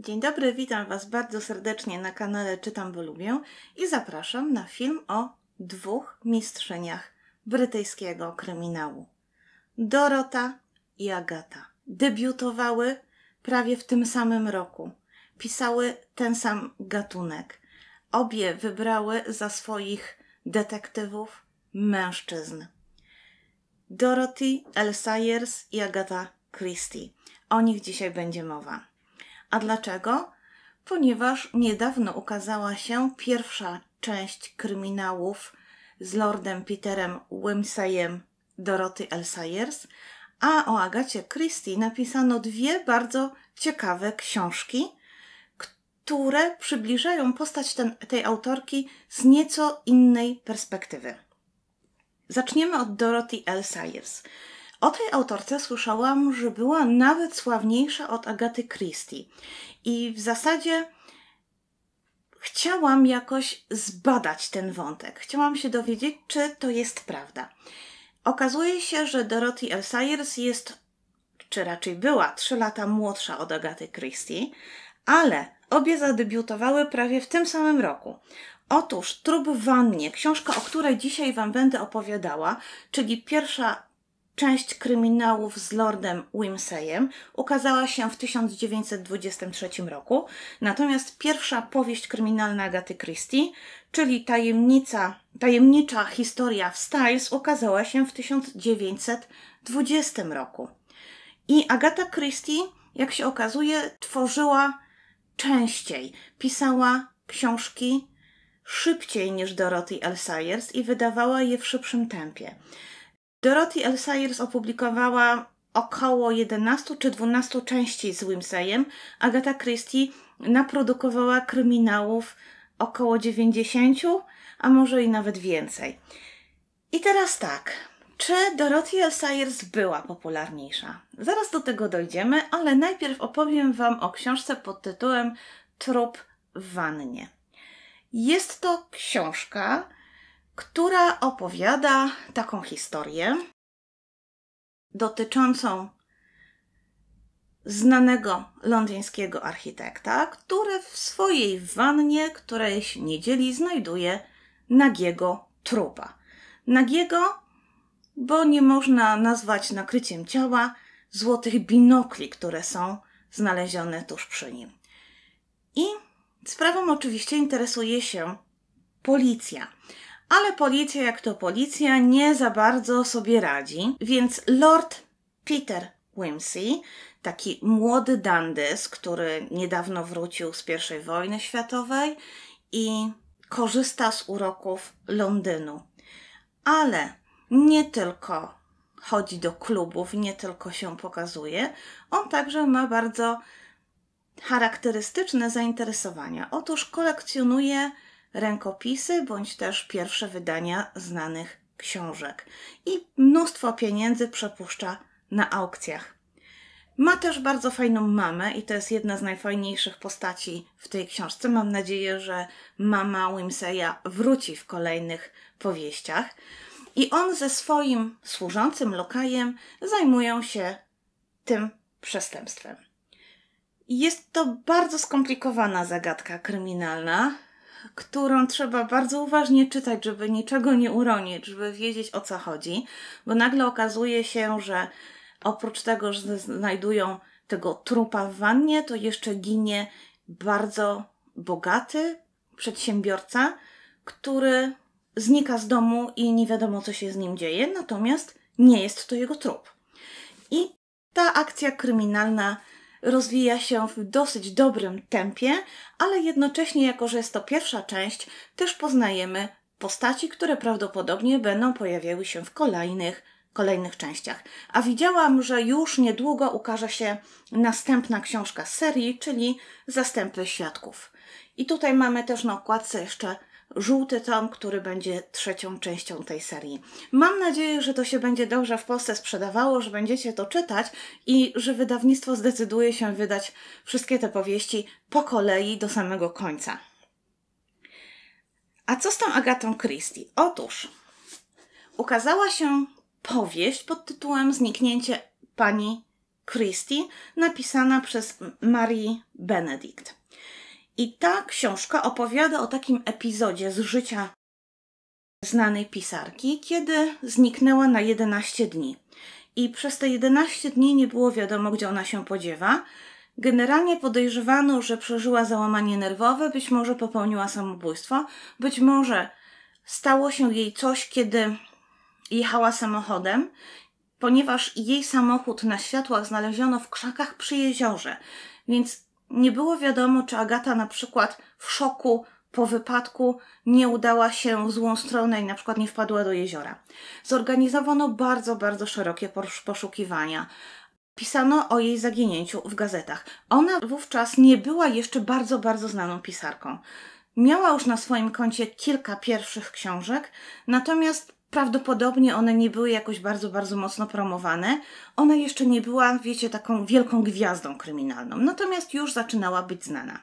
Dzień dobry, witam Was bardzo serdecznie na kanale Czytam, bo lubię i zapraszam na film o dwóch mistrzeniach brytyjskiego kryminału. Dorota i Agata debiutowały prawie w tym samym roku. Pisały ten sam gatunek. Obie wybrały za swoich detektywów mężczyzn. Dorothy L. Sayers i Agata Christie. O nich dzisiaj będzie mowa. A dlaczego? Ponieważ niedawno ukazała się pierwsza część kryminałów z Lordem Peterem Wimsayem Doroty L. Sayers, a o Agacie Christie napisano dwie bardzo ciekawe książki, które przybliżają postać ten, tej autorki z nieco innej perspektywy. Zaczniemy od Dorothy L. Sayers. O tej autorce słyszałam, że była nawet sławniejsza od Agaty Christie. I w zasadzie chciałam jakoś zbadać ten wątek. Chciałam się dowiedzieć, czy to jest prawda. Okazuje się, że Dorothy L. Sayers jest, czy raczej była, trzy lata młodsza od Agaty Christie, ale obie zadebiutowały prawie w tym samym roku. Otóż Trub w wannie, książka, o której dzisiaj Wam będę opowiadała, czyli pierwsza Część kryminałów z Lordem Wimseyem ukazała się w 1923 roku, natomiast pierwsza powieść kryminalna Agaty Christie, czyli tajemnica, tajemnicza historia w Styles, ukazała się w 1920 roku. I Agata Christie, jak się okazuje, tworzyła częściej, pisała książki szybciej niż Dorothy L. Sayers i wydawała je w szybszym tempie. Dorothy L. Sayers opublikowała około 11 czy 12 części z Wimseyem. Agata Christie naprodukowała kryminałów około 90, a może i nawet więcej. I teraz tak. Czy Dorothy L. Sayers była popularniejsza? Zaraz do tego dojdziemy, ale najpierw opowiem Wam o książce pod tytułem Trup w wannie. Jest to książka, która opowiada taką historię dotyczącą znanego londyńskiego architekta, który w swojej wannie którejś niedzieli znajduje nagiego trupa. Nagiego, bo nie można nazwać nakryciem ciała złotych binokli, które są znalezione tuż przy nim. I sprawą oczywiście interesuje się policja ale policja, jak to policja, nie za bardzo sobie radzi, więc Lord Peter Wimsey, taki młody dandys, który niedawno wrócił z I wojny światowej i korzysta z uroków Londynu. Ale nie tylko chodzi do klubów, nie tylko się pokazuje, on także ma bardzo charakterystyczne zainteresowania. Otóż kolekcjonuje rękopisy bądź też pierwsze wydania znanych książek. I mnóstwo pieniędzy przepuszcza na aukcjach. Ma też bardzo fajną mamę i to jest jedna z najfajniejszych postaci w tej książce. Mam nadzieję, że mama Wimseya wróci w kolejnych powieściach. I on ze swoim służącym lokajem zajmują się tym przestępstwem. Jest to bardzo skomplikowana zagadka kryminalna, którą trzeba bardzo uważnie czytać, żeby niczego nie uronić, żeby wiedzieć o co chodzi, bo nagle okazuje się, że oprócz tego, że znajdują tego trupa w wannie, to jeszcze ginie bardzo bogaty przedsiębiorca, który znika z domu i nie wiadomo, co się z nim dzieje, natomiast nie jest to jego trup. I ta akcja kryminalna rozwija się w dosyć dobrym tempie, ale jednocześnie, jako że jest to pierwsza część, też poznajemy postaci, które prawdopodobnie będą pojawiały się w kolejnych kolejnych częściach. A widziałam, że już niedługo ukaże się następna książka z serii, czyli Zastępy Świadków. I tutaj mamy też na okładce jeszcze żółty tom, który będzie trzecią częścią tej serii. Mam nadzieję, że to się będzie dobrze w Polsce sprzedawało, że będziecie to czytać i że wydawnictwo zdecyduje się wydać wszystkie te powieści po kolei do samego końca. A co z tą Agatą Christie? Otóż ukazała się powieść pod tytułem Zniknięcie pani Christie, napisana przez Marie Benedict. I ta książka opowiada o takim epizodzie z życia znanej pisarki, kiedy zniknęła na 11 dni. I przez te 11 dni nie było wiadomo, gdzie ona się podziewa. Generalnie podejrzewano, że przeżyła załamanie nerwowe, być może popełniła samobójstwo, być może stało się jej coś, kiedy jechała samochodem, ponieważ jej samochód na światłach znaleziono w krzakach przy jeziorze. Więc nie było wiadomo, czy Agata na przykład w szoku po wypadku nie udała się w złą stronę i na przykład nie wpadła do jeziora. Zorganizowano bardzo, bardzo szerokie poszukiwania. Pisano o jej zaginięciu w gazetach. Ona wówczas nie była jeszcze bardzo, bardzo znaną pisarką. Miała już na swoim koncie kilka pierwszych książek, natomiast prawdopodobnie one nie były jakoś bardzo, bardzo mocno promowane. Ona jeszcze nie była, wiecie, taką wielką gwiazdą kryminalną, natomiast już zaczynała być znana.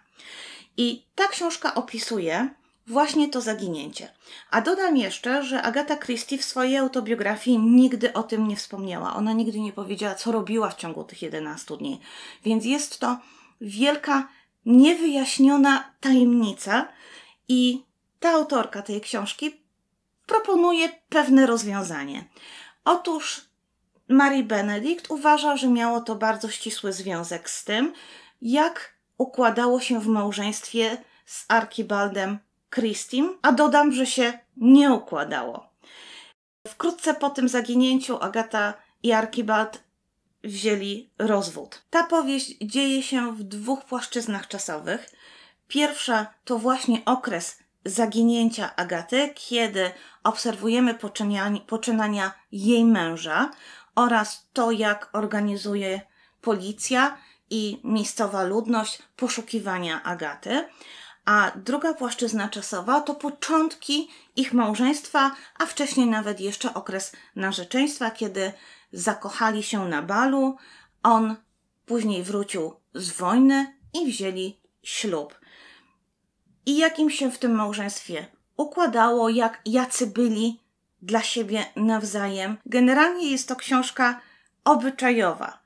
I ta książka opisuje właśnie to zaginięcie. A dodam jeszcze, że Agata Christie w swojej autobiografii nigdy o tym nie wspomniała. Ona nigdy nie powiedziała, co robiła w ciągu tych 11 dni. Więc jest to wielka, niewyjaśniona tajemnica i ta autorka tej książki proponuje pewne rozwiązanie. Otóż Marie Benedict uważa, że miało to bardzo ścisły związek z tym, jak układało się w małżeństwie z Archibaldem Christim, a dodam, że się nie układało. Wkrótce po tym zaginięciu Agata i Archibald wzięli rozwód. Ta powieść dzieje się w dwóch płaszczyznach czasowych. Pierwsza to właśnie okres zaginięcia Agaty, kiedy obserwujemy poczynania jej męża oraz to, jak organizuje policja i miejscowa ludność poszukiwania Agaty. A druga płaszczyzna czasowa to początki ich małżeństwa, a wcześniej nawet jeszcze okres narzeczeństwa, kiedy zakochali się na balu, on później wrócił z wojny i wzięli ślub i jak im się w tym małżeństwie układało, jak jacy byli dla siebie nawzajem. Generalnie jest to książka obyczajowa.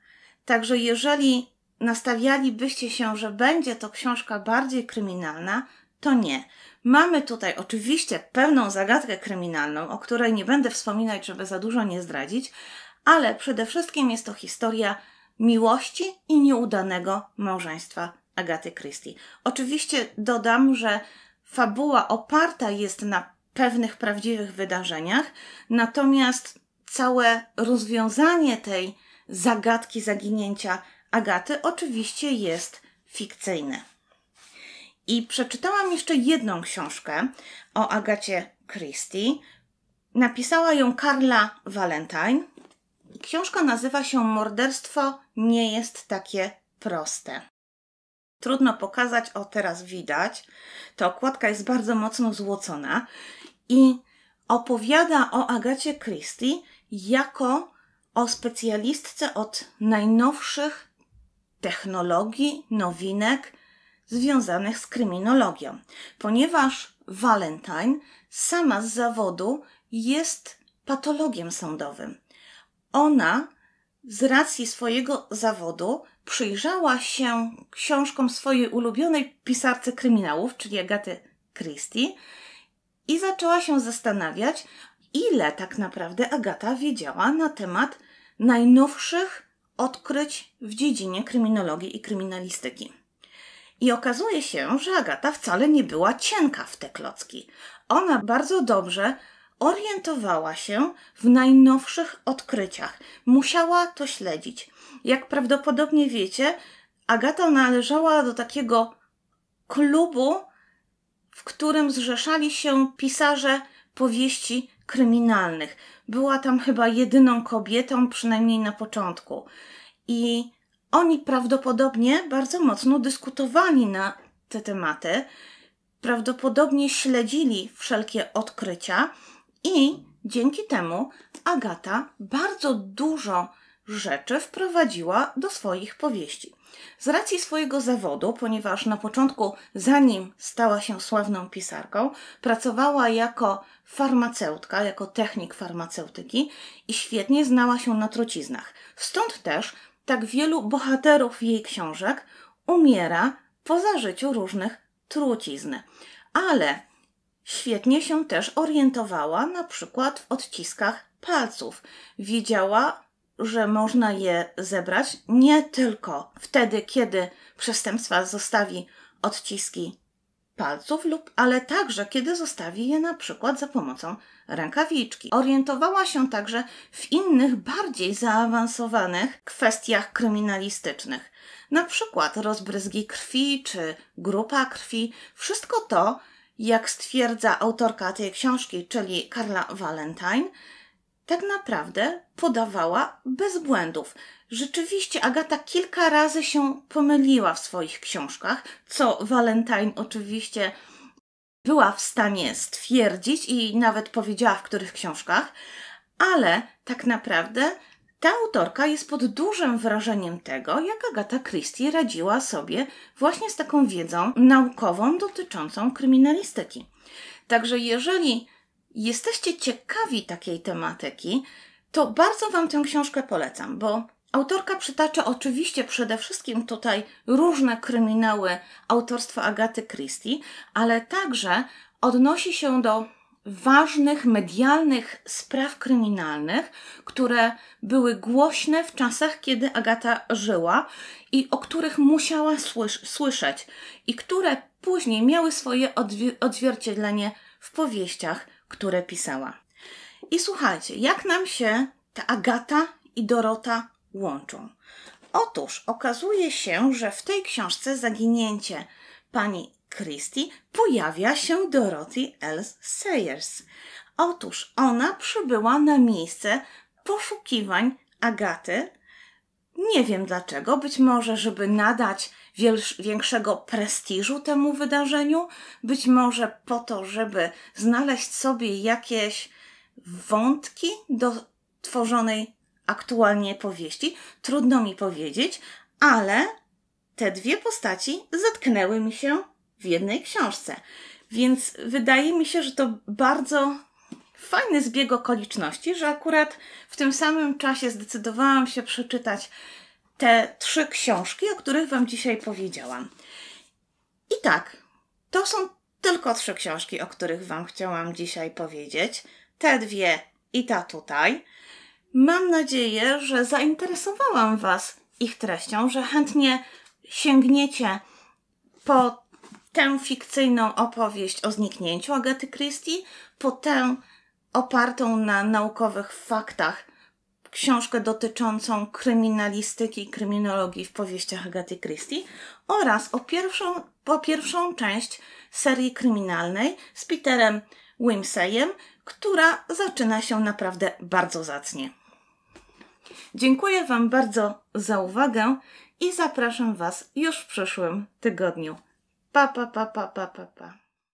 Także jeżeli nastawialibyście się, że będzie to książka bardziej kryminalna, to nie. Mamy tutaj oczywiście pewną zagadkę kryminalną, o której nie będę wspominać, żeby za dużo nie zdradzić, ale przede wszystkim jest to historia miłości i nieudanego małżeństwa Agaty Christie. Oczywiście dodam, że fabuła oparta jest na pewnych prawdziwych wydarzeniach, natomiast całe rozwiązanie tej zagadki zaginięcia Agaty oczywiście jest fikcyjne. I przeczytałam jeszcze jedną książkę o Agacie Christie. Napisała ją Carla Valentine. Książka nazywa się Morderstwo nie jest takie proste trudno pokazać, o teraz widać. Ta okładka jest bardzo mocno złocona i opowiada o Agacie Christie jako o specjalistce od najnowszych technologii, nowinek związanych z kryminologią, ponieważ Valentine sama z zawodu jest patologiem sądowym. Ona z racji swojego zawodu przyjrzała się książkom swojej ulubionej pisarce kryminałów, czyli Agaty Christie, i zaczęła się zastanawiać, ile tak naprawdę Agata wiedziała na temat najnowszych odkryć w dziedzinie kryminologii i kryminalistyki. I okazuje się, że Agata wcale nie była cienka w te klocki. Ona bardzo dobrze orientowała się w najnowszych odkryciach. Musiała to śledzić. Jak prawdopodobnie wiecie, Agata należała do takiego klubu, w którym zrzeszali się pisarze powieści kryminalnych. Była tam chyba jedyną kobietą, przynajmniej na początku. I oni prawdopodobnie bardzo mocno dyskutowali na te tematy, prawdopodobnie śledzili wszelkie odkrycia i dzięki temu Agata bardzo dużo rzeczy wprowadziła do swoich powieści. Z racji swojego zawodu, ponieważ na początku, zanim stała się sławną pisarką, pracowała jako farmaceutka, jako technik farmaceutyki i świetnie znała się na truciznach. Stąd też tak wielu bohaterów jej książek umiera po zażyciu różnych trucizn. Ale Świetnie się też orientowała na przykład w odciskach palców. Wiedziała, że można je zebrać nie tylko wtedy, kiedy przestępstwa zostawi odciski palców lub ale także kiedy zostawi je na przykład za pomocą rękawiczki. Orientowała się także w innych bardziej zaawansowanych kwestiach kryminalistycznych. Na przykład rozbryzgi krwi czy grupa krwi. Wszystko to jak stwierdza autorka tej książki, czyli Karla Valentine, tak naprawdę podawała bez błędów. Rzeczywiście Agata kilka razy się pomyliła w swoich książkach, co Valentine oczywiście była w stanie stwierdzić i nawet powiedziała w których książkach, ale tak naprawdę ta autorka jest pod dużym wrażeniem tego, jak Agata Christie radziła sobie właśnie z taką wiedzą naukową dotyczącą kryminalistyki. Także jeżeli jesteście ciekawi takiej tematyki, to bardzo Wam tę książkę polecam, bo autorka przytacza oczywiście przede wszystkim tutaj różne kryminały autorstwa Agaty Christie, ale także odnosi się do ważnych medialnych spraw kryminalnych, które były głośne w czasach, kiedy Agata żyła i o których musiała słys- słyszeć, i które później miały swoje odwi- odzwierciedlenie w powieściach, które pisała. I słuchajcie, jak nam się ta Agata i Dorota łączą. Otóż okazuje się, że w tej książce zaginięcie pani Christie pojawia się Dorothy L. Sayers. Otóż ona przybyła na miejsce poszukiwań Agaty. Nie wiem dlaczego, być może, żeby nadać większego prestiżu temu wydarzeniu, być może po to, żeby znaleźć sobie jakieś wątki do tworzonej aktualnie powieści. Trudno mi powiedzieć, ale te dwie postaci zetknęły mi się w jednej książce. Więc wydaje mi się, że to bardzo fajny zbieg okoliczności, że akurat w tym samym czasie zdecydowałam się przeczytać te trzy książki, o których Wam dzisiaj powiedziałam. I tak, to są tylko trzy książki, o których Wam chciałam dzisiaj powiedzieć. Te dwie i ta tutaj. Mam nadzieję, że zainteresowałam Was ich treścią, że chętnie sięgniecie po tę fikcyjną opowieść o zniknięciu Agaty Christie, po tę opartą na naukowych faktach książkę dotyczącą kryminalistyki i kryminologii w powieściach Agaty Christie oraz o pierwszą, po pierwszą część serii kryminalnej z Peterem Wimseyem, która zaczyna się naprawdę bardzo zacnie. Dziękuję Wam bardzo za uwagę i zapraszam Was już w przyszłym tygodniu. Pa, pa, pa, pa, pa, pa, pa.